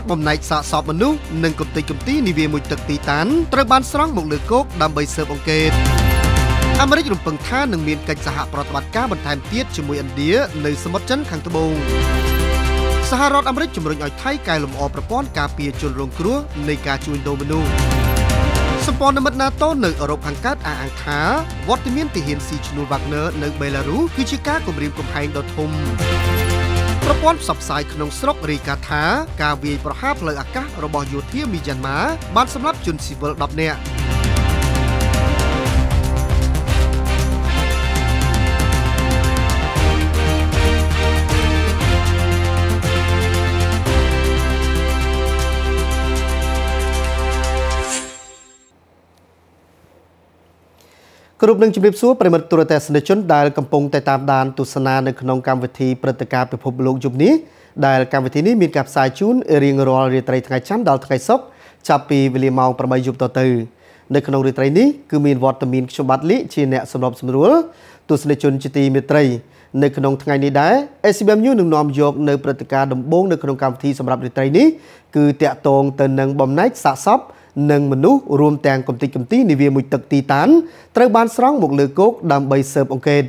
តបំណែកសាកសពមនុស្សនិងកំទេចកំទីនាវាមួយទឹកទីតានត្រូវបានស្រង់មកលើគោកដើម្បីស៊ើបអង្កេតអាមេរិករំពឹងថានឹងមានកិច្ចសហប្រតិបត្តិការបន្ថែមទៀតជាមួយឥណ្ឌានៅសមុទ្រចិនខាងត្បូង សហរដ្ឋអាមេរិកជំរុញឲ្យថៃកែលម្អប្រព័ន្ធការពារជនរងគ្រោះនៃការជួញដូរមនុស្សសម្ព័ន្ធមិត្ត NATO នៅអឺរ៉ុបខាងកើតអះអាងថាវត្តមានទាហានស៊ីឈ្នួលវ៉ាក់នឺនៅបេឡារុសគឺជាការគំរាមកំហែងដ៏ធំប្រព័ន្ធផ្សព្វផ្សាយក្នុងស្រុករាយការណ៍ថាការវាយប្រហារផ្លូវអាកាសរបស់យោធាមីយ៉ាន់ម៉ាបានសម្លាប់ជនស៊ីវិល10នាក់គ្រប់នឹងជម្រាបសួរប្រិមត្តទូរទស្សនិកជន ដែលកំពុងតែតាមដានទស្សនានៅក្នុងកម្មវិធីព្រឹត្តិការណ៍ពិភពលោកយប់នេះដែលកម្មវិធីនេះមានការផ្សាយជូនរៀងរាល់រាត្រីថ្ងៃច័ន្ទដល់ថ្ងៃសុក្រចាប់ពីវេលាម៉ោង8យប់តទៅនៅក្នុងរាត្រីនេះគឺមានវត្តមានខ្ញុំបាទលីជាអ្នកសម្របសម្រួលទស្សនិកជនជាទីមេត្រី នៅក្នុងថ្ងៃនេះដែរ SBM News នឹងនាំយកនៅព្រឹត្តិការណ៍ដំបូងនៅក្នុងកម្មវិធីសម្រាប់រាត្រីនេះគឺតាក់ទងទៅនឹងបំណែកសាកសពនិងមនុស្សរួមទាំងកំតិចកំទីនាវា មួយទឹកទីតានត្រូវបានស្រង់មកលើគោកដើម្បីស៊ើបអង្កេត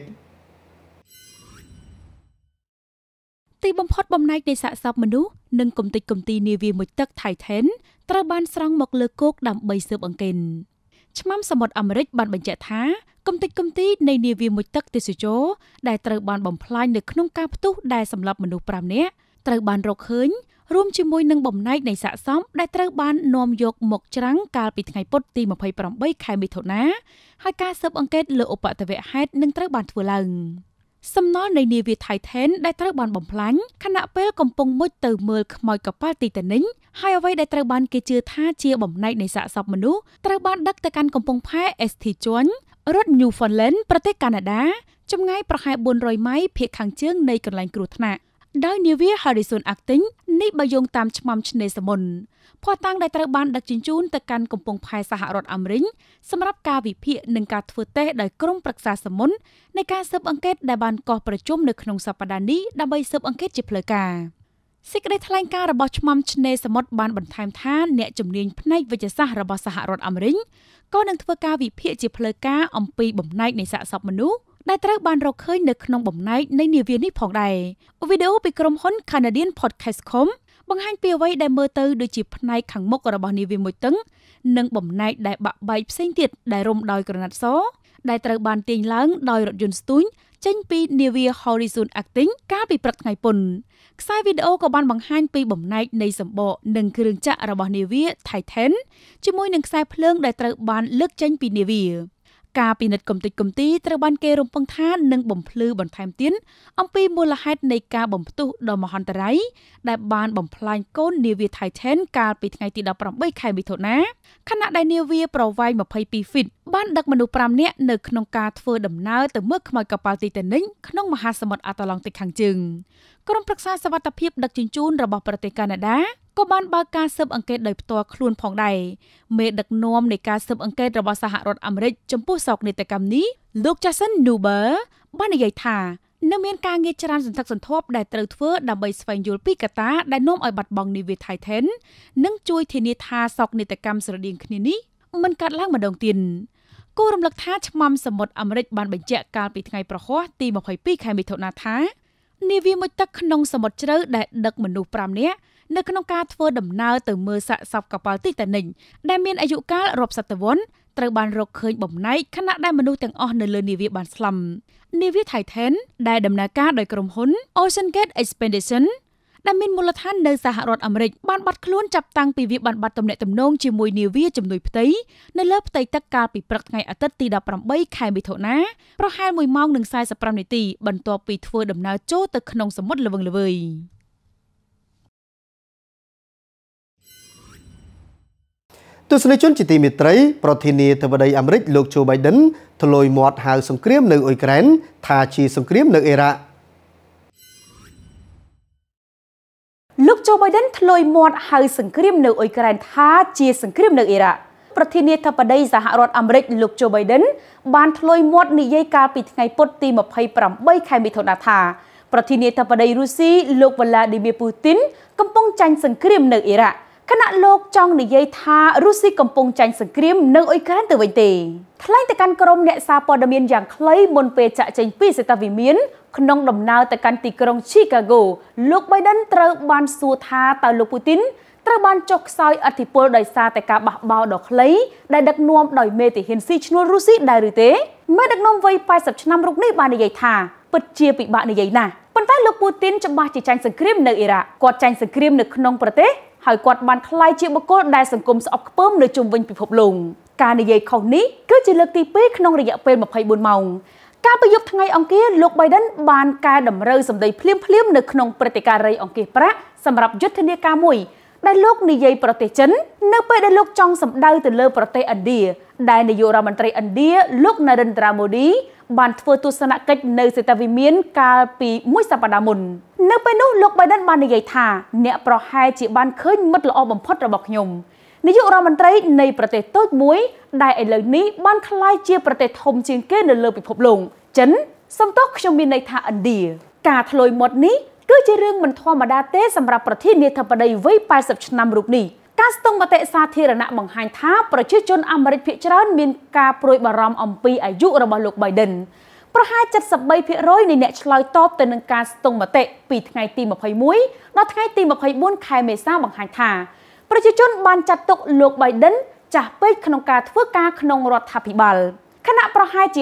ទីបំផុតបំណែកនៃសាកសពមនុស្សនិងកំតិចកំទីនាវាមួយទឹក Titan ត្រូវបានស្រង់មកលើគោកដើម្បីស៊ើបអង្កេតឆ្មាំសមុទ្រអាមេរិក បានបញ្ជាក់ថាកំតិចកំទីនៃនាវាមួយទឹកទេសចរដែលត្រូវបានបំផ្លាញនៅក្នុងការផ្ទុះដែលសម្លាប់មនុស្ស5នាក់ត្រូវ បានរកឃើញរួមជាមួយនឹងបំណែកនៃសាកសមដែលត្រូវបាននាំយកមក ច្រាំងកាលពីថ្ងៃពុធទី28ខែមិថុនាហើយការស៊ើបអង្កេតលើឧបតវហេតុនឹងត្រូវបានធ្វើឡើងសំណល់នៃនាវា Titan ដែលត្រូវបានបំផ្លាញខណៈពេលកំពុងមុជទៅមើលខ្មោចកប៉ាល់ Titanic ហើយអ្វីដែលត្រូវបានគេជឿថាជាបំណែកនៃសាកសពមនុស្សត្រូវបានដឹកទៅកាន់កំពង់ផែ ST ជួនរដ្ឋ Newfoundland ប្រទេសកាណាដាចម្ងាយប្រហែល400ម៉ៃភាគខាងជើងនៃកន្លែងគ្រោះថ្នាក់ដោយនាវា Harrison Acting នេះបើយោងតាមឆ្មាំឆ្នេរសមុទ្រភ័ស្តុតាងដែលត្រូវបានដឹកជញ្ជូនទៅកាន់កំពង់ផែ សហរដ្ឋអាមេរិកសម្រាប់ការវិភាគនិងការធ្វើតេស្តដោយក្រុមប្រឹក្សាសមុទ្រនៃការស៊ើបអង្កេតដែលបានកោះប្រជុំនៅក្នុងសប្តាហ៍នេះដើម្បីស៊ើបអង្កេតជាផ្លូវការសេចក្តីថ្លែងការណ៍របស់ឆ្មាំឆ្នេរសមុទ្របានបន្ថែមថាអ្នកជំនាញផ្នែកវិទ្យាសាស្ត្ររបស់សហរដ្ឋអាមេរិកក៏នឹងធ្វើការវិភាគជាផ្លូវការអំពីបំណែកនៃសាកសពមនុស្សដែលត្រូវបានរកឃើញនៅក្នុងបំណែកនៃនាវានេះផងដែរវីដេអូពីក្រុមហ៊ុន Canadian Podcast.com បង្ហាញពីអ្វី ដែលមើលទៅដូចជាផ្នែកខាងមុខរបស់នាវាមួយតឹងនិងបំណែកដែលបាក់បែកផ្សេងទៀតដែលរុំដោយក្រណាត់សដែលត្រូវបានទាញឡើងដោយរថយន្តស្ទូចចេញពីនាវា Horizon Acting កាលពីព្រឹកថ្ងៃពុនខ្សែវីដេអូក៏បានបង្ហាញពីបំណែកនៃសម្បកនិងគ្រឿងចក្ររបស់នាវា Titan ជាមួយនឹងខ្សែភ្លើងដែលត្រូវ បាន លើកចេញពីនាវាការពិនិត្យគំតិចគំទីត្រូវបានគេរំពឹងថានឹងបំភ្លឺបន្ថែមទៀតអំពីមូលហេតុនៃការបំផ្ទុះដ៏មហន្តរាយដែលបានបំផ្លាញកូននាវា Titan កាលពីថ្ងៃទី18ខែមិថុនាខណៈដែលនាវាប្រវែង22ហ្វីតបានដឹកមនុស្ស5នាក់នៅក្នុងការធ្វើដំណើរទៅមើលខ្មោចកប៉ាល់ Titanic ក្នុងមហាសមុទ្រអាត្លង់តិកខាងជើងក្រុមប្រឹក្សាសវត្ថិភាពដឹកជញ្ជូនរបស់ប្រទេសកាណាដាក៏បានបើកការស៊ើបអង្កេតដោយផ្ទាល់ខ្លួនផងដែរមេដឹកនាំនៃការស៊ើបអង្កេតរបស់សហរដ្ឋអាមេរិកចំពោះសោកនាដកម្មនេះលោក Jason Nuber បាននិយាយថានៅមានការងារច្រើនសន្ធឹកសន្ធាប់ដែលត្រូវធ្វើដើម្បីស្វែងយល់ពីកត្តាដែលនាំឲ្យបាត់បង់នាវា Titan និងជួយ ធានាថាសោកនាដកម្មស្រដៀងគ្នានេះមិនកើតឡើងម្ដងទៀតគូរំលឹកថាឆ្មាំសមុទ្រអាមេរិកបានបញ្ជាក់កាលពីថ្ងៃប្រហ័សទី22ខែមិថុនាថានាវាមុជទឹកក្នុងសមុទ្រជ្រៅដែលដឹកមនុស្ស5នាក់នៅក្នុងការធ្វើដំណើរទៅមើលសាកសពកប៉ាល់ទីតានិញដែលមានអាយុកាលរាប់សតវត្សត្រូវបានរកឃើញបំណែកខណៈដែលមនុស្សទាំងអស់នៅលើនាវាបានស្លាប់នាវា Titan ដែលដំណើរការដោយក្រុមហ៊ុន Ocean Gate Expedition ដែលមានមូលដ្ឋាននៅសហរដ្ឋអាមេរិកបានបាត់ខ្លួនចាប់តាំងពីវាបានបាត់ទំនាក់ទំនងជាមួយនាវាជំនួយផ្ទៃនៅលើផ្ទៃទឹកកាលពីព្រឹកថ្ងៃអាទិត្យទី18ខែមិថុនាប្រហែល1ម៉ោងនិង45នាទីបន្ទាប់ពីធ្វើដំណើរចូលទៅក្នុងសមុទ្រល្វឹងល្វើយ។ទស្សនិកជនជាទីមេត្រីប្រធានាធិបតីអាមេរិកលោកโจ Biden ធ្លុយមាត់ហៅ សង្គ្រាមនៅអ៊ុយក្រែនថាជា សង្គ្រាមនៅអ៊ីរ៉ាក់លោកโจ Biden ធ្លុយមាត់ហៅសង្គ្រាមនៅអ៊ុយក្រែនថាជាសង្គ្រាមនៅអ៊ីរ៉ាក់ប្រធានាធិបតីសហរដ្ឋអាមេរិកលោកโจ Biden បានធ្លុយមាត់និយាយកាលពីថ្ងៃពុធទី28ខែមិថុនាថាប្រធានាធិបតីរុស្ស៊ីលោកវ្លាឌីមៀពូទីនកំពុងចាញ់សង្គ្រាមនៅអ៊ីរ៉ាក់គណៈលោកចង់និយាយថារុស្ស៊ីកំពុងចាញ់សង្គ្រាមនៅអ៊ុយក្រែនទៅវិញទេថ្លែងទៅកាន់ក្រុមអ្នកសារព័ត៌មានយ៉ាងខ្លីមុនពេលចាក់ចេញពីសេតាវិមានក្នុងដំណើរទៅកាន់ទីក្រុង Chicago លោក Biden ត្រូវបានសួរថាតើលោក Putin ត្រូវបានចុះខ្សោយអធិបុលដោយសារតែការបះបោរដ៏ខ្លី ដែលដឹកនាំដោយមេតិហ៊ានស៊ីឈ្នួលរុស្ស៊ីដែរឬទេមេដឹកនាំវ័យ80ឆ្នាំរូបនេះបាននិយាយថាពិតជាពិបាកនិយាយណាស់ប៉ុន្តែលោកពូទីនច្បាស់ជាចាញ់សង្គ្រាមនៅអ៊ីរ៉ាក់គាត់ចាញ់សង្គ្រាមនៅក្នុងប្រទេសហើយគាត់បានខ្លាយជាបុគ្គលដែលសង្គមស្អប់ខ្ពើមនៅជុំវិញពិភពលោកការនិយាយខុសនេះគឺជាលើកទី2ក្នុងរយៈពេល24ម៉ោងកាលពីយប់ថ្ងៃអង្គារលោក Biden បានកែតម្រូវសម្ដីភ្លាមភ្លាម នៅក្នុងព្រឹត្តិការណ៍រៃអង្គារប្រាក់សម្រាប់យុទ្ធនាការមួយ ដែលលោកនិយាយប្រទេសចិននៅពេលដែលលោកចង់សម្ដៅទៅលើ ប្រទេសឥណ្ឌាដែលនាយករដ្ឋមន្ត្រីឥណ្ឌាលោកណារិនត្រាម៉ូឌីបានធ្វើទស្សនកិច្ចនៅសេតវិមាន កាលពីមួយសប្តាហ៍មុន នៅពេលនោះលោកបៃដិនបាននិយាយថាអ្នកប្រហែលជាបានឃើញមិត្តល្អបំផុតរបស់ខ្ញុំនាយករដ្ឋមន្ត្រីនៃប្រទេសតូចមួយ ដែលឥឡូវនេះបានក្លាយជា ប្រទេសធំជាងគេ នៅលើពិភពលោកចិន សំទោសខ្ញុំមានន័យថាឥណ្ឌាការធ្លុយមាត់នេះគឺជារឿងមិនធម្មតាទេសម្រាប់ប្រធានាធិបតីវ័យ80ឆ្នាំរូបនេះ។ការស្ទង់មតិសាធារណៈបង្ហាញថាប្រជាជនអាមេរិកភាគច្រើនមានការព្រួយបារម្ភអំពីអាយុរបស់លោក Biden ប្រហែល73%នៃអ្នកឆ្លើយតបទៅនឹងការស្ទង់មតិពីថ្ងៃទី21ដល់ថ្ងៃទី24ខែមេសាបង្ហាញថាប្រជាជនបានចាត់ទុកលោក Biden ចាស់ពេកក្នុងការធ្វើការក្នុងរដ្ឋាភិបាលគណៈប្រហែលជា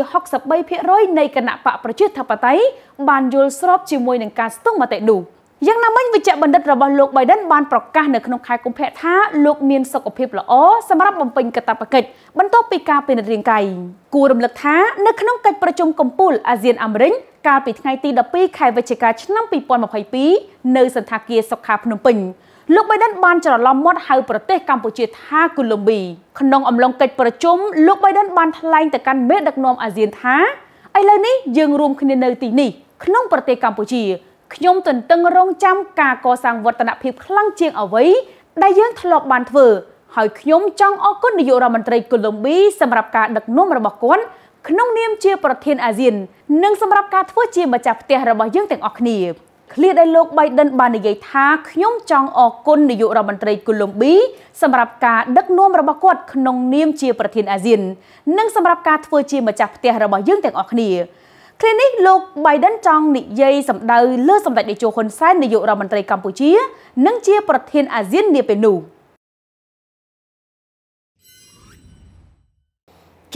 63%នៃគណៈបកប្រជាធិបតេយ្យបានយល់ស្របជាមួយនឹងការស្ទង់មតិនោះយ៉ាងណាមិញវេជ្ជបណ្ឌិតរបស់លោក Biden បានប្រកាសនៅក្នុងខែកុម្ភៈថាលោកមានសុខភាពល្អសម្រាប់បំពេញកាតព្វកិច្ចបន្ទាប់ពីការពិនិត្យរាងកាយគួររំលឹកថានៅក្នុងកិច្ចប្រជុំកំពូលអាស៊ានអាមេរិកកាលពីថ្ងៃទី12ខែវិច្ឆិកាឆ្នាំ2022នៅសន្តាគារសុខាភ្នំពេញលោក Biden បានច្រឡំមាត់ហៅប្រទេសកម្ពុជាថាកូឡុំប៊ីក្នុងអំឡុងកិច្ចប្រជុំលោក Biden បានថ្លែងទៅកាន់មេដឹកនាំអាស៊ានថាឥឡូវនេះយើងរួមគ្នានៅទីនេះក្នុងប្រទេសកម្ពុជាខ្ញុំទន្ទឹងរង់ចាំការកសាងវឌ្ឍនភាពខ្លាំងជាងអ្វីដែលយើងធ្លាប់បានធ្វើហើយខ្ញុំចង់អរគុណនាយករដ្ឋមន្ត្រីកូឡុំប៊ីសម្រាប់ការដឹកនាំរបស់គាត់ក្នុងនាមជាប្រធានអាស៊ាន និងសម្រាប់ការធ្វើជាម្ចាស់ផ្ទះរបស់យើងទាំងអស់គ្នាឃ្លាដែលលោក Biden បាននិយាយថាខ្ញុំចង់អរគុណនាយករដ្ឋមន្ត្រីកូឡុំប៊ីសម្រាប់ការដឹកនាំរបស់គាត់ក្នុងនាមជា ប្រធានអាស៊ាន និងសម្រាប់ការធ្វើជាម្ចាស់ផ្ទះរបស់យើងទាំងអស់គ្នាឃ្លានេះលោក Biden ចង់និយាយសម្ដៅលើសម្ដេចនាយកហ៊ុនសែននាយករដ្ឋមន្ត្រីកម្ពុជា និង ជា ប្រធានអាស៊ាននាពេលនោះ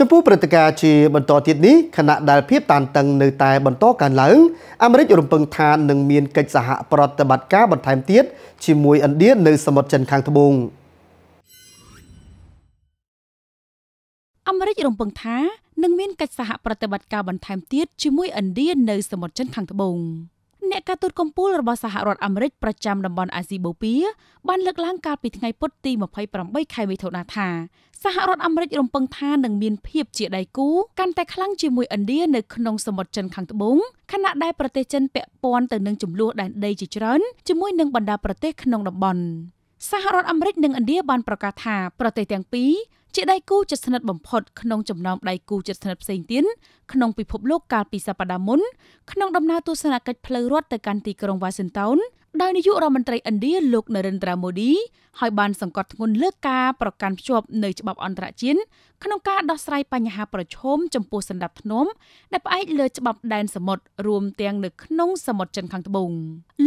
ចំពោះព្រឹត្តិការណ៍ជាបន្តទៀតនេះខណៈដែលភាពតានតឹងនៅតែបន្តកើនឡើងអាមេរិករំពឹងថានឹងមានកិច្ចសហប្រតិបត្តិការបន្ថែមទៀតជាមួយឥណ្ឌានៅសមុទ្រចិនខាងត្បូងអាមេរិករំពឹងថានិងមានកិច្ចសហប្រតិបត្តិការបន្ថែមទៀតជាមួយឥណ្ឌានៅសមុទ្រចិនខាងត្បូងអ្នកការទូតកំពូលរបស់សហរដ្ឋអាមេរិកប្រចាំតំបន់អាស៊ីបូព៌ាបានលើកឡើងកាលពីថ្ងៃពុធទី28ខែមិថុនាថាសហរដ្ឋអាមេរិករំពឹងថានឹងមានភាពជាដៃគូកាន់តែខ្លាំងជាមួយឥណ្ឌានៅក្នុងសមុទ្រចិនខាងត្បូងខណៈដែលប្រទេសចិនពាក់ព័ន្ធទៅនឹងចំនួនដែនដីជាច្រើនជាមួយនឹងបណ្ដាប្រទេសក្នុងតំបន់ សហរដ្ឋអាមេរិកនិងឥណ្ឌាបានប្រកាសថាប្រទេសទាំងពីរជាដៃគូជិតស្និទ្ធបំផុតក្នុងចំណោមដៃគូជិតស្និទ្ធផ្សេងទៀតក្នុងពិភពលោកកាលពីសប្តាហ៍មុនក្នុងដំណើរទស្សនកិច្ចផ្លូវរដ្ឋទៅកាន់ទីក្រុង Washington ដោយនាយករដ្ឋមន្ត្រីឥណ្ឌាលោក Narendra Modi ហើយបានសង្កត់ធ្ងន់លើការប្រកាន់ភ្ជាប់នៅច្បាប់អន្តរជាតិក្នុងការដោះស្រាយបញ្ហាប្រឈមចំពោះសន្តិភាពដែលផ្អែកលើច្បាប់ដែនសមុទ្ររួមទាំងនៅក្នុងសមុទ្រចិនខាងត្បូង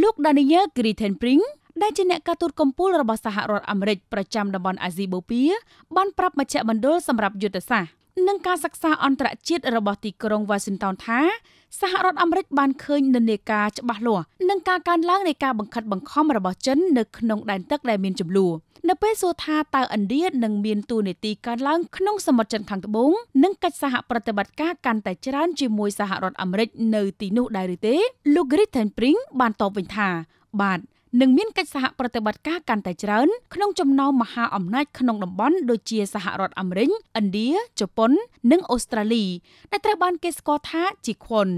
លោក Daniel Gritenbrink ដែលជាអ្នកការទូតកំពូលរបស់សហរដ្ឋអាមេរិកប្រចាំតំបន់អាស៊ីបូព៌ាបានប្រាប់មជ្ឈមណ្ឌលសម្រាប់យុទ្ធសាស្ត្រនិងការសិក្សាអន្តរជាតិរបស់ទីក្រុង Washington ថាសហរដ្ឋអាមេរិកបានឃើញនិន្នាការច្បាស់លាស់និងការកើនឡើងនៃការបង្ខិតបង្ខំរបស់ចិននៅក្នុងដែនទឹកដែលមានចំនួននៅពេលសួរថាតើឥណ្ឌានឹងមានតួនាទីកើនឡើងក្នុងសមុទ្រចិនខាងត្បូងនិងកិច្ចសហប្រតិបត្តិការកាន់តែច្រើនជាមួយសហរដ្ឋអាមេរិកនៅទីនោះដែរឬទេលោក Griffin Pring បានតបវិញថាបាទនិងមានកិច្ចសហប្រតិបត្តិការកាន់តែច្រើនក្នុងចំណោមមហាអំណាចក្នុងតំបន់ដូចជាសហរដ្ឋអាមេរិកឥណ្ឌាជប៉ុននិងអូស្ត្រាលី ដែលត្រូវបានគេស្គាល់ថាជា Quad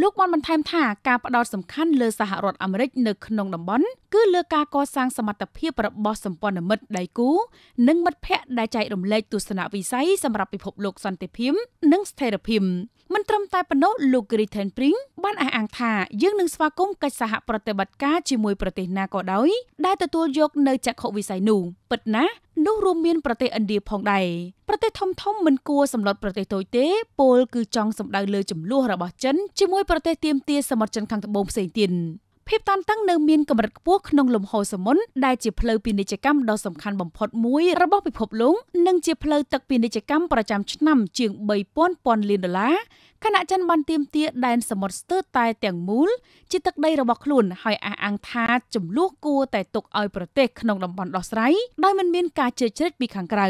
លោកបានបន្ថែមថាការផ្ដោតសំខាន់លើសហរដ្ឋអាមេរិកនៅក្នុងតំបន់គឺលើការកសាងសមត្ថភាពរបស់សម្ព័ន្ធមិត្តដៃគូនិងមិត្តភ័ក្តិដែលចែករំលែកទស្សនវិស័យសម្រាប់ពិភពលោកសន្តិភាព និងស្ថិរភាពមិនត្រឹមតែប៉ុណ្ណោះលោក Griffin Pring បានអះអាងថាយើងនឹងស្វាគមន៍កិច្ចសហប្រតិបត្តិការជាមួយប្រទេសណាក៏ដោយដែលទទួលយកនៅចក្ខុវិស័យនោះពិតណាស់នោះរួមមានប្រទេសឥណ្ឌាផងដែរប្រទេសធំធំមិនគួរសម្លុតប្រទេសតូចទេពលគឺចង់សម្ដៅលើចំនួនរបស់ចិនជាមួយប្រទេសទៀមទាសមុទ្រចិនខាងត្បូងផ្សេងទៀតភាពតានតឹងនៅមានកម្រិតខ្ពស់ក្នុងលំហសមុទ្រដែលជាផ្លូវពាណិជ្ជកម្មដ៏សំខាន់បំផុតមួយរបស់ពិភពលោកនិងជាផ្លូវទឹកពាណិជ្ជកម្មប្រចាំឆ្នាំជាង3000ពាន់លានដុល្លារខណៈចិនបានទាមទារដែនសមុទ្រស្ទើរតែទាំងមូលជាទឹកដីរបស់ខ្លួនហើយអះអាងថាចំនួនគួរតែទុកឲ្យប្រទេសក្នុងតំបន់ដោះស្រាយដោយមិនមានការជឿជ្រែកពីខាងក្រៅ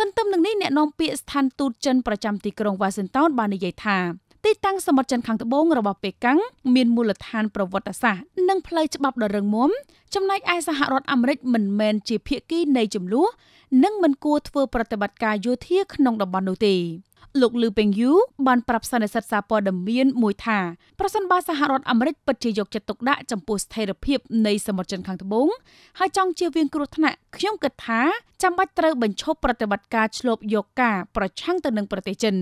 ទន្ទឹមនឹងនេះអ្នកនាំពាក្យស្ថានទូតចិនប្រចាំទីក្រុងវ៉ាស៊ីនតោនបាននិយាយថាទីតាំងសមុទ្រចិនខាងត្បូងរបស់ប៉េកាំងមានមូលដ្ឋានប្រវត្តិសាស្ត្រនិងផ្លូវច្បាប់ដ៏រឹងមាំចំណែកឯសហរដ្ឋអាមេរិកមិនមែនជាភាគីនៃចំនួននិងមិនគួរធ្វើប្រតិបត្តិការយោធាក្នុងតំបន់នោះទេលោកលឺពេងយូបានប្រាប់សន្និសីទសារព័ត៌មានមួយថាប្រសិនបើសហរដ្ឋអាមេរិកពិតជាយកចិត្តទុកដាក់ចំពោះស្ថិរភាពនៃសមុទ្រចិនខាងត្បូងហើយចង់ជៀសវាងគ្រោះថ្នាក់ខ្ញុំគិតថាចាំបាច់ត្រូវបញ្ឈប់ប្រតិបត្តិការឆ្លប់យកការប្រឆាំងទៅនឹងប្រទេសចិន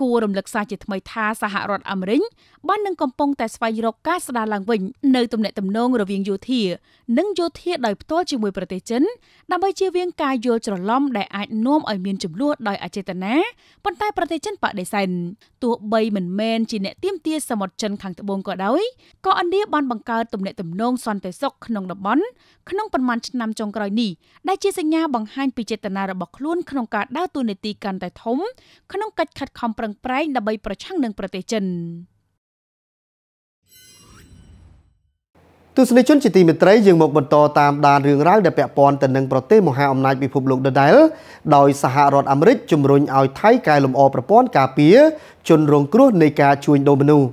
គួររំលឹកសាជាថ្មីថាសហរដ្ឋអាមេរិកបាននឹងកំពុងតែស្វែងរកការស្ដារឡើងវិញនៅទំនាក់ទំនងរវាងយោធានិងយោធាដោយផ្ទាល់ជាមួយប្រទេសចិនដើម្បីជៀសវាងការយល់ច្រឡំដែលអាចនាំឲ្យមានចំនួនដោយអចេតនាប៉ុន្តែប្រទេសចិនបដិសេធទោះបីមិនមែនជាអ្នកទៀមទាសមុទ្រចិនខាងត្បូងក៏ដោយក៏ឥណ្ឌាបានបង្កើតទំនាក់ទំនងសន្តិសុខក្នុងតំបន់ក្នុងប៉ុន្មានឆ្នាំចុងក្រោយនេះដែលជាសញ្ញាបង្ហាញពីចេតនារបស់ខ្លួនក្នុងការដើរតួនាទីកាន់តែធំក្នុងកិច្ចខិតខំប្រឹងងប្រែងដើម្បី ប្រឆាំងនឹងប្រទេសចិនទស្សនិកជនជាទីមេត្រីយើងមកបន្តតាមដានរឿងរ៉ាវដែលពាក់ព័ន្ធទៅនឹងប្រទេសមហាអំណាចពិភពលោកដដែលដោយសហរដ្ឋអាមេរិកជំរុញឲ្យថៃកែលម្អប្រព័ន្ធការពារជនរងគ្រោះនៃការជួញដូរមនុស្ស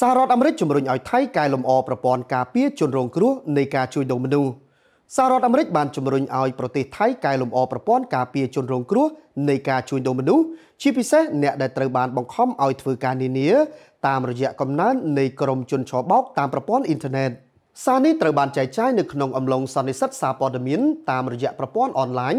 សហរដ្ឋអាមេរិកជំរុញឲ្យថៃកែលម្អប្រព័ន្ធការពារជនរងគ្រោះនៃការជួញដូរមនុស្សសហរដ្ឋអាមេរិកបានជំរុញឲ្យប្រទេសថៃកែលម្អប្រព័ន្ធការពារជនរងគ្រោះនៃការជួញដូរមនុស្សជាពិសេសអ្នកដែលត្រូវបានបង្ខំឲ្យធ្វើការនានាតាមរយៈកំណើននៃក្រមជនឆបោកតាមប្រព័ន្ធអ៊ីនធឺណិតសារនេះត្រូវបានចែកចាយនៅក្នុងអំឡុងសន្និសីទសារព័ត៌មានតាមរយៈប្រព័ន្ធអនឡាញ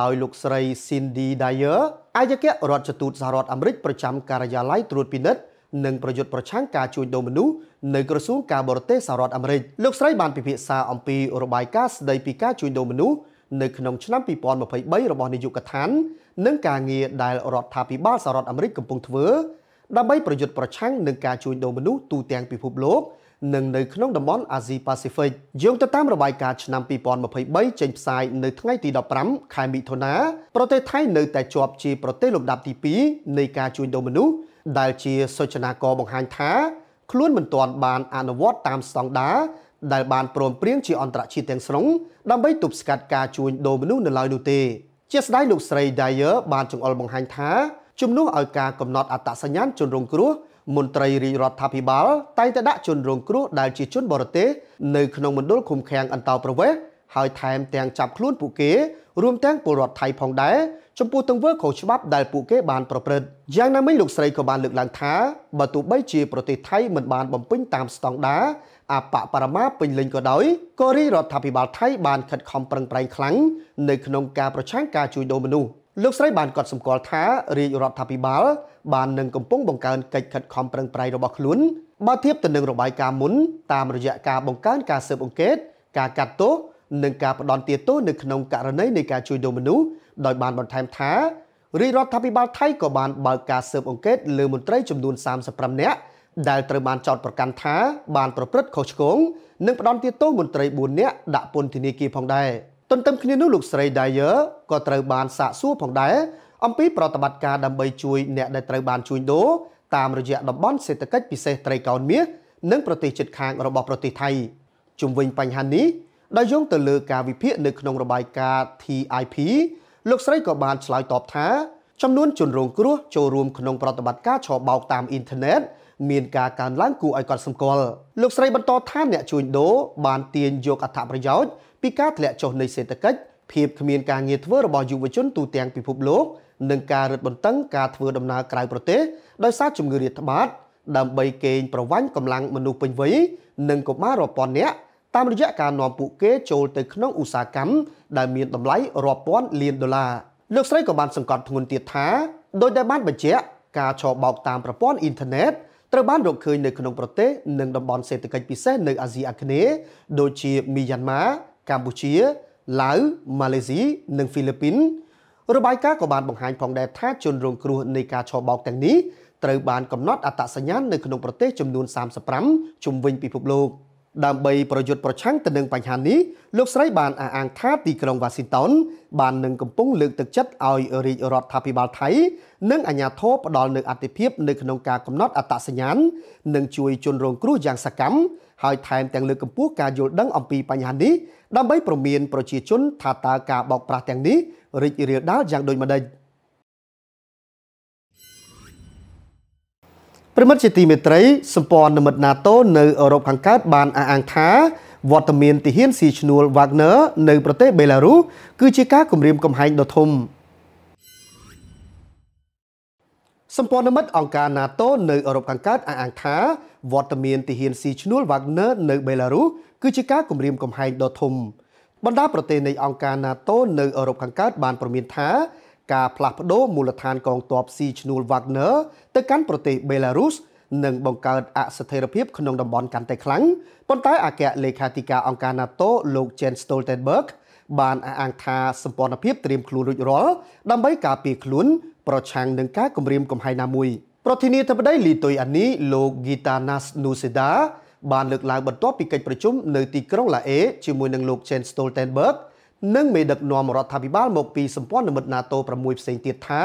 ដោយលោកស្រី Cindy Dyer អាយកៈរដ្ឋទូតសហរដ្ឋអាមេរិកប្រចាំការិយាល័យត្រួតពិនិត្យនិងប្រយុទ្ធប្រឆាំងការជួញដូរមនុស្សនៅក្រសួងការបរទេសសហរដ្ឋអាមេរិកលោកស្រីបានពិភាក្សាអំពីរបាយការណ៍ស្តីពីការជួញដូរមនុស្សនៅក្នុងឆ្នាំ2023របស់នាយកដ្ឋាន និងការងារដែលរដ្ឋាភិបាលសហរដ្ឋអាមេរិកកំពុងធ្វើដើម្បីប្រយុទ្ធប្រឆាំងនឹងការជួញដូរមនុស្សទូទាំងពិភពលោកនិងនៅក្នុងតំបន់អាស៊ីប៉ាស៊ីហ្វិកយោងទៅតាមរបាយការណ៍ឆ្នាំ2023ចេញផ្សាយនៅថ្ងៃទី15ខែមិថុនាប្រទេសថៃ នៅតែជាប់ ជាប្រទេសលំដាប់ទី2នៃការជួញដូរមនុស្សដែលជាសូចនាករបង្ហាញថាខ្លួនមិនទាន់បានអនុវត្តតាមស្តង់ដារដែលបានព្រមព្រៀងជាអន្តរជាតិទាំងស្រុងដើម្បីទប់ស្កាត់ការជួញដូរមនុស្សនៅឡើយនោះទេជាស្ដេចលោកស្រី Dyer បានចង្អុលបង្ហាញថាជំនួសឲ្យការកំណត់អត្តសញ្ញាណជនរងគ្រោះមន្ត្រីរាជរដ្ឋាភិបាលតែងតែដាក់ជនរងគ្រោះដែលជាជនបរទេសនៅក្នុងមណ្ឌលឃុំឃាំងអន្តោប្រវេសន៍ហើយថែមទាំងចាប់ខ្លួនពួកគេរួមទាំងពលរដ្ឋថៃផងដែរចំពោះទង្វើខុសច្បាប់ដែលពួកគេ បានប្រព្រឹត្តយ៉ាងណាមិញលោកស្រីក៏បានលើកឡើងថាបើទោះបីជាប្រទេសថៃមិនបានបំពេញតាមស្តង់ដារអបបរមាពេញលេញក៏ដោយក៏រាជរដ្ឋាភិបាលថៃ បានខិតខំប្រឹងប្រែងខ្លាំងនៅក្នុងការប្រឆាំងការជួញដូរមនុស្សលោកស្រីបានកត់សម្គាល់ថារាជរដ្ឋាភិបាល បាននឹងកំពុងបង្កើនកិច្ចខិតខំប្រឹងប្រែងរបស់ខ្លួនបើធៀបទៅនឹងរបាយការណ៍មុនតាមរយៈការបង្កើនការស៊ើបអង្កេតការកាត់ទោសនិងការផ្ដន់ទាទោសនៅក្នុងករណីនៃការជួញដូរមនុស្សដោយបានបន្ថែមថារាជរដ្ឋាភិបាលថៃក៏បានបើកការស៊ើបអង្កេតលើមន្ត្រីចំនួន35នាក់ដែលត្រូវបានចោទប្រកាន់ថាបានប្រព្រឹត្តខុសឆ្គងនិងផ្ដន់ទាទោសមន្ត្រី4នាក់ដាក់ពន្ធនាគារផងដែរទន្ទឹមគ្នានោះលោកស្រី Dyer ក៏ត្រូវបានសាកសួរផងដែរអំពីប្រតិបត្តិការដើម្បីជួយអ្នកដែលត្រូវបានជួញដូរតាមរយៈតំបន់សេដ្ឋកិច្ចពិសេសត្រីកោណមាសនិងប្រទេសជិតខាងរបស់ប្រទេសថៃជុំវិញបញ្ហានេះដោយយោងទៅលើការវិភាគនៅក្នុងរបាយការណ៍ TIP លោកស្រីក៏បានឆ្លើយតបថា ចំនួនជនរងគ្រោះចូលរួមក្នុងប្រតិបត្តិការឆបោកតាមអ៊ីនធឺណិតមានការកើនឡើងគួរឲ្យកត់សម្គាល់លោកស្រីបន្តថាអ្នកជួញដូរបានទាញយកអត្ថប្រយោជន៍ពីការធ្លាក់ចុះនៃសេដ្ឋកិច្ចភាពគ្មានការងារធ្វើរបស់យុវជនទូទាំងពិភពលោកនិងការរឹតបន្តឹងការធ្វើដំណើរក្រៅប្រទេសដោយសារជំងឺរាតត្បាតដើម្បីកេងប្រវ័ញ្ចកម្លាំងមនុស្សពេញវ័យនិងកុមាររាប់ពាន់នាក់តាមរយៈការនាំពួកគេចូលទៅក្នុងឧស្សាហកម្មដែល មានតម្លៃរាប់ពាន់លានដុល្លារលោកស្រីក៏បានសង្កត់ធ្ងន់ទៀតថាដោយដែលបានបញ្ជាក់ការឆោបោកតាមប្រព័ន្ធអ៊ីនធឺណិតត្រូវបានរកឃើញនៅក្នុងប្រទេសនិងតំបន់សេដ្ឋកិច្ចពិសេសនៅអាស៊ីអាគ្នេយ៍ដូចជាមីយ៉ាន់ម៉ាកម្ពុជាឡាវម៉ាឡេស៊ីនិងហ្វីលីពីនរបាយការណ៍ក៏បានបង្ហាញផងដែរថាជនរង គ្រោះនៃការឆោបោកទាំងនេះត្រូវបានកំណត់អត្តសញ្ញាណនៅក្នុងប្រទេសចំនួន35ជុំវិញពិភពលោក។ដើម្បីប្រយុទ្ធប្រឆាំងទៅនឹងបញ្ហានេះលោកស្រីបានអះអាងថាទីក្រុង Washington បាននឹងកំពុងលើកទឹកចិត្តឲ្យរាជរដ្ឋាភិបាលថៃនិងអាជ្ញាធរផ្ដល់នូវអតិភិបនៅក្នុងការកំណត់អត្តសញ្ញាណនិងជួយជនរងគ្រោះយ៉ាងសកម្មហើយថែមទាំងលើកកម្ពស់ការយល់ដឹងអំពីបញ្ហានេះដើម្បីព្រមានប្រជាជនថាតើការបោកប្រាស់ទាំងនេះរីករាលដាលយ៉ាងដូចម្តេច។ព្រមិតជាទីមេត្រីសម្ព័ន្ធនិមិត្ត NATO នៅអឺរ៉ុបខាងកើតបានអះអាងថាវត្តមានទាហានស៊ីឈ្នួល Wagner នៅប្រទេសបេឡារុសគឺជាការគំរាមកំហែងដ៏ធំសម្ព័ន្ធមិត្តអង្គការ NATO នៅអឺរ៉ុបខាងកើតអះអាងថា វត្តមានទាហានស៊ីឈ្នួល Wagner នៅបេឡារុសគឺជាការគំរាមកំហែងដ៏ធំបណ្ដាប្រទេសនៃអង្គការ NATO នៅអឺរ៉ុបខាងកើតបានប្រមានថាការផ្លាស់ប្តូរមូលដ្ឋានកងទ័ពស៊ីឈ្នួល Wagner ទៅកាន់ប្រទេស Belarus នឹងបង្កើតអស្ថិរភាពក្នុងតំបន់កាន់តែខ្លាំងប៉ុន្តែអគ្គលេខាធិការអង្គការ NATO លោក Jens Stoltenberg បានអះអាងថាសម្ព័ន្ធភាពត្រៀមខ្លួនរួចរាល់ដើម្បីការពារខ្លួនប្រឆាំងនឹងការគំរាមកំហែងណាមួយប្រធានាធិបតីលីតុយអានីលោក Gitanas Nuseda បានលើកឡើងបន្ទាប់ពីកិច្ចប្រជុំនៅទីក្រុងឡាអេជាមួយនឹងលោក Jens Stoltenberg និងមេដឹកនាំរដ្ឋាភិបាល មកពីសម្ព័ន្ធមិត្ត NATO 6ផ្សេងទៀតថា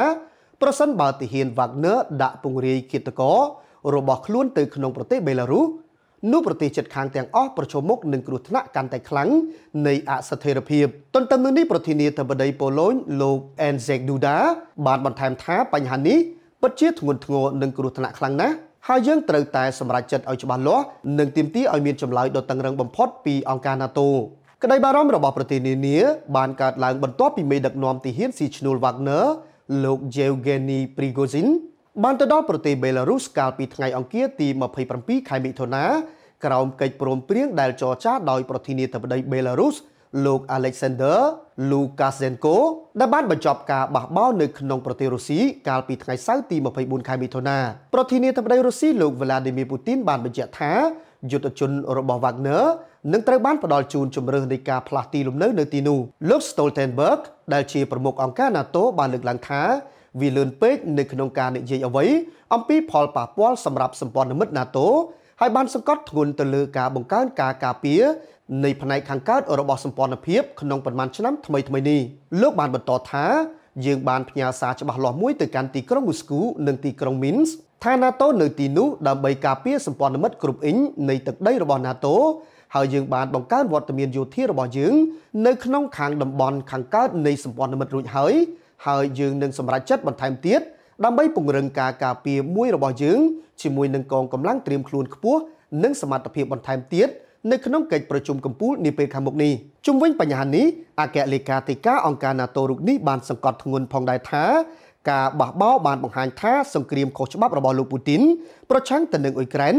ប្រសិនបើទាហាន Wagner ដាក់ពង្រាយគិតកោរបស់ខ្លួនទៅក្នុងប្រទេសបេឡារុសនោះប្រទេសជិតខាងទាំងអស់ប្រឈមមុខនឹងគ្រោះថ្នាក់កាន់តែខ្លាំងនៃអស្ថិរភាពទន្ទឹមនឹងនេះប្រធានាធិបតីប៉ូឡូញលោក Enzek Duda បានបន្ថែមថាបញ្ហានេះពិតជាធ្ងន់ធ្ងរនិងគ្រោះថ្នាក់ខ្លាំងណាស់ហើយយើងត្រូវតែ សម្រេចចិត្តឲ្យច្បាស់លាស់និងទាមទារឲ្យមានចម្លើយដ៏តឹងរ៉ឹងបំផុតពីអង្គការ NATO ក្តីបារម្ភរបស់ប្រទេសនានាបានកើតឡើងបន្ទាប់ពីមេដឹកនាំទីហ៊ានស៊ីឈ្នួលវ៉ាក់ណឺលោក Yevgeny Prigozhin បានទៅដល់ប្រទេសបេឡារុសកាលពីថ្ងៃអង្គារទី27ខែមិថុនាក្រោមកិច្ចព្រមព្រៀងដែលចរចាដោយប្រធានាធិបតីបេឡារុសលោក Alexander Lukashenko ដែលបានបញ្ចប់ការបះបោរនៅក្នុងប្រទេសរុស្ស៊ីកាលពីថ្ងៃសៅរ៍ទី24ខែមិថុនាប្រធានាធិបតីរុស្ស៊ីលោក Vladimir Putin បានបញ្ជាក់ថាយុទ្ធជនរបស់ Wagner នឹងត្រូវបានផ្ដល់ជូនជំរឿននៃការផ្លាស់ទីលំនៅនៅទីនោះលោក Stoltenberg ដែលជាប្រមុខអង្គការ NATO បានលើកឡើងថាវាលឿនពេកនៅក្នុងការនិយាយអ្វីអំពីផលប៉ះពាល់សម្រាប់សម្ព័ន្ធមិត្ត NATO ហើយបានសង្កត់ធ្ងន់ទៅលើការបង្កើនការការពារនៃផ្នែកខាងកើតរបស់សម្ព័ន្ធភាពក្នុងប្រមាណឆ្នាំថ្មីថ្មីនេះលោកបានបន្តថាយើងបានផ្ញើសារច្បាស់លាស់មួយទៅកាន់ទីក្រុងមូស្គូនិងទីក្រុងមីនស្កថា NATO នៅទីនោះដើម្បីការពារសម្ព័ន្ធមិត្តគ្រប់អ៊ីងនៃទឹកដីរបស់ NATO ហើយយើងបានបង្កើនវត្តមានយោធារបស់យើងនៅក្នុងខាងតំបន់ខាងកើតនៃសម្ព័ន្ធមិត្តរួចហើយហើយយើងនឹងសម្រេចចិត្តបន្ថែមទៀតដើម្បីពង្រឹងការការពារមួយរបស់យើងជាមួយនឹងកងកម្លាំងត្រៀមខ្លួនខ្ពស់និងសមត្ថភាពបន្ថែមទៀតនៅក្នុងកិច្ចប្រជុំកម្ពុជានាពេលខាងមុខនេះជុំវិញបញ្ហានេះអគ្គលេខាធិការអង្គការ NATO រូបនេះបានសង្កត់ធ្ងន់ផងដែរថាការបះបោបានបង្ហាញថាសង្គ្រាមខុសច្បាប់របស់លោកពូទីនប្រឆាំងទៅនឹងអ៊ុយក្រែន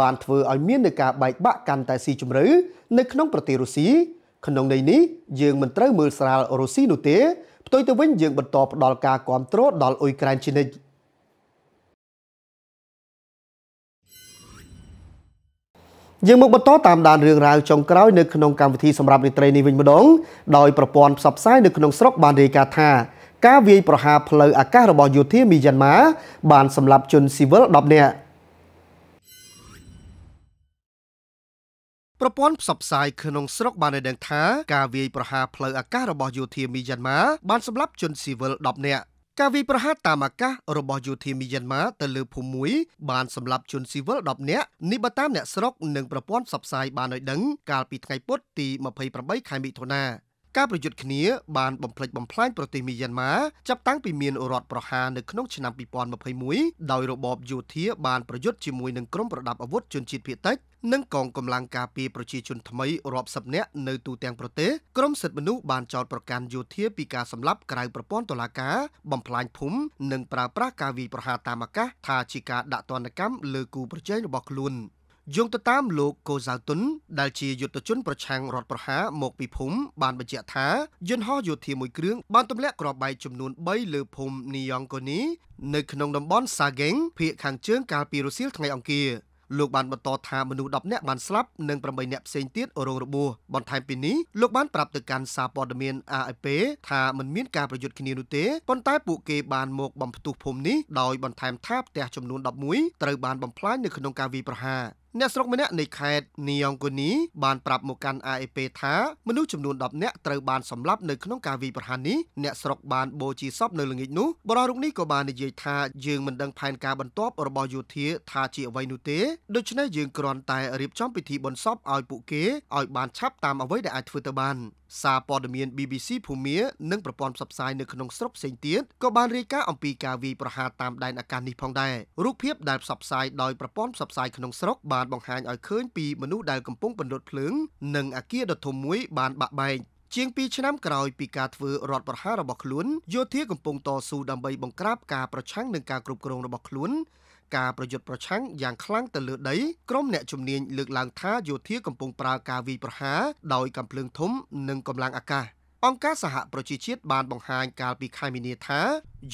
បានធ្វើឲ្យមាននៃការបែកបាក់កាន់តែស៊ីជម្រៅនៅក្នុងប្រទេសរុស្ស៊ីក្នុងន័យនេះយើងមិនត្រូវមើលស្រាលរុស្ស៊ីនោះទេផ្ទុយទៅវិញយើងបន្តផ្ដល់ការគ្រប់គ្រងដល់អ៊ុយក្រែនជានិច្ចយើងមកបន្តតាមដានរឿងរ៉ាវចុងក្រោយនៅក្នុងកម្មវិធីសម្រាប់រាត្រីនេះវិញម្ដងដោយប្រព័ន្ធផ្សព្វផ្សាយនៅក្នុងស្រុកបានរាយការណ៍ថាការវាយប្រហារផ្លូវអាកាសរបស់យោធាមីយ៉ាន់ម៉ាបានសម្លាប់ជនស៊ីវិល10នាក់ប្រព័ន្ធផ្សព្វផ្សាយក្នុងស្រុកបានឲ្យដឹងថា ការវាយប្រហារផ្លូវអាកាសរបស់យោធាមីយ៉ាន់ម៉ាបានសម្លាប់ជនស៊ីវិល10នាក់ការវាយប្រហារតាមអាកាសរបស់យោធាមីយ៉ាន់ម៉ាទៅលើភូមិមួយបានសម្លាប់ជនស៊ីវិល10នាក់នេះបើតាមអ្នកស្រុកនិងប្រព័ន្ធផ្សព្វផ្សាយបានឲ្យដឹងកាលពីថ្ងៃពុធទី28ខែមិថុនាការប្រយុទ្ធគ្នាបានបំផ្លិចបំផ្លាញប្រទេសមីយ៉ាន់ម៉ាចាប់តាំងពីមានរដ្ឋប្រហារនៅក្នុងឆ្នាំ2021ដោយរបបយោធាបានប្រយុទ្ធជាមួយនឹងក្រុមប្រដាប់អាវុធជនជាតិភៀតតិចនិងកងកម្លាំងការពារប្រជាជនថ្មីរាប់សិបនាក់នៅទូទាំងប្រទេសក្រមសិទ្ធិមនុស្សបានចោទប្រកាន់យោធាពីការសម្លាប់ក្រៅប្រព័ន្ធតុលាការបំផ្លាញភូមិនិងប្រើប្រាស់ការវាយប្រហារតាមអាកាសថាជាការដាក់ទណ្ឌកម្មលើគូប្រជែងរបស់ខ្លួន។យោងទៅតាមលោកកូសៅតុនដែលជាយុទ្ធជនប្រឆាំងរដ្ឋប្រហារមកពីភូមិបានបញ្ជាក់ថាយន្តហោះយោធាមួយគ្រឿងបានទម្លាក់គ្រាប់បែកចំនួន3លើភូមិនីយ៉ង់កូនីនៅក្នុងតំបន់សាហ្គេងភូមិខាងជើងកាលពីរសៀលថ្ងៃអង្គារលោកបានបន្តថាមនុស្ស10នាក់បានស្លាប់និង8នាក់ផ្សេងទៀតរងរបួសបន្ថែមពីនេះលោកបានប្រាប់ទៅកាន់សារព័ត៌មាន AFP ថាមិនមានការប្រយុទ្ធគ្នានោះទេប៉ុន្តែពួកគេបានមកបំផ្ទុះភូមិនេះដោយបន្ថែមថាផ្ទះចំនួន11ត្រូវបានបំផ្លាញនៅក្នុងការវាយប្រហារអ្នកស្រុកម្នាក់នៃខេត្តនីយ៉ងគូនីបានប្រាប់មកកាន់ AFP ថាមនុស្សចំនួន10នាក់ត្រូវបានសម្លាប់នៅក្នុងការវាយប្រហារនេះអ្នកស្រុកបានបូជាសពនៅល្ងាចនោះបរិរុកនេះក៏បាននិយាយថាយើងមិនដឹងផែនការបន្ទាប់របស់យោធាថាជាអ្វីនោះទេដូច្នេះយើងគ្រាន់តែរៀបចំពិធីបុណ្យសពឲ្យពួកគេឲ្យបានឆាប់តាមអ្វីដែលអាចធ្វើទៅបានសារព័ត៌មាន BBC ភូមានិងប្រព័ន្ធផ្សព្វផ្សាយនៅក្នុងស្រុកផ្សេងទៀតក៏បានរាយការណ៍អំពីការវាយប្រហារតាមដែនអាកាសនេះផងដែររូបភាពដែលផ្សព្វផ្សាយដោយប្រព័ន្ធផ្សព្វផ្សាយក្នុងស្រុកបានបង្ហាញឲ្យឃើញពីមនុស្សដែលកំពុងបន្លត់ភ្លើងនិងអាគារដ៏ធំមួយបានបាក់បែកជាង2ឆ្នាំក្រោយពីការធ្វើរដ្ឋប្រហាររបស់ខ្លួនយោធាកំពុងតស៊ូដើម្បីបង្ក្រាបការប្រឆាំងនឹងការគ្រប់គ្រងរបស់ខ្លួនការប្រយុទ្ធប្រឆាំងយ៉ាងខ្លាំងទៅលើដីក្រុមអ្នកជំនាញលើកឡើងថាយោធាកំពុងប្រើការវាយប្រហារដោយកាំភ្លើងធំនិងកម្លាំងអាកាស។អង្គការសហប្រជាជាតិបានបង្ហាញកាលពីខែមីនាថា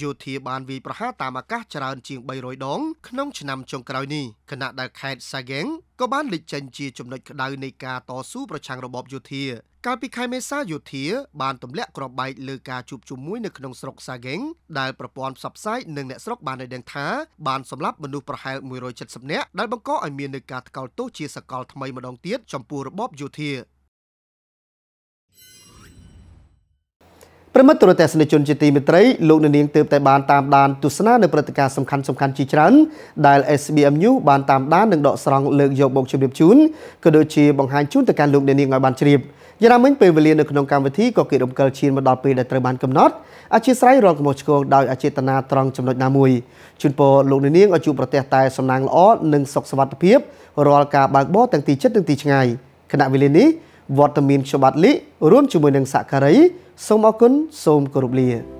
យោធាបានវាយប្រហារតាមអាកាសច្រើនជាង300ដងក្នុងឆ្នាំចុងក្រោយនេះខណៈដែលខេត្តសាហ្គេងក៏បានលេចចេញជាចំណុចក្តៅនៃការតស៊ូប្រឆាំងរបបយោធាកាលពីខែមេសាយោធាបានទម្លាក់គ្រាប់បែកលើការជួបជុំមួយនៅក្នុងស្រុកសាហ្គេងដែលប្រព័ន្ធផ្សព្វផ្សាយនិងអ្នកស្រុកបានឲ្យដឹងថាបានសម្លាប់មនុស្សប្រហែល170នាក់ដែលបង្កឲ្យមាននឹងការថ្កោលទោសជាសកលថ្មីម្ដងទៀតចំពោះរបបយោធាប្រិមត្តរទស្សនិកជនជាទីមេត្រីលោកអ្នកនាងទើបតែបានតាមដានទស្សនានៅព្រឹត្តិការណ៍សំខាន់សំខាន់ជាច្រើនដែល SBM News បានតាមដាននិងដកស្រង់លើកយកមកជម្រាបជូនក៏ដូចជាបង្ហាញជូនទៅកាន់លោកអ្នកនាងឲ្យបានជ្រាបយ៉ាងណាមិញពេលវេលានៅក្នុងកម្មវិធីក៏គេរំកិលឈានមកដល់ពេលដែលត្រូវបានកំណត់អធិស្ឋានរងកំហុសឆ្គងដោយអចេតនាត្រង់ចំណុចណាមួយជូនពរលោកអ្នកនាងឲ្យជួបប្រទះតែសំណាងល្អនិងសុខសวัสดิភាពរាល់ការបើកបរទាំងទីជិតនិងទីឆ្ងាយគណៈវេលានេះវត្តមានខ្ញុំបាទលីរួមជាមួយនឹងសាកការីសូមអរគុណសូមគោរពលា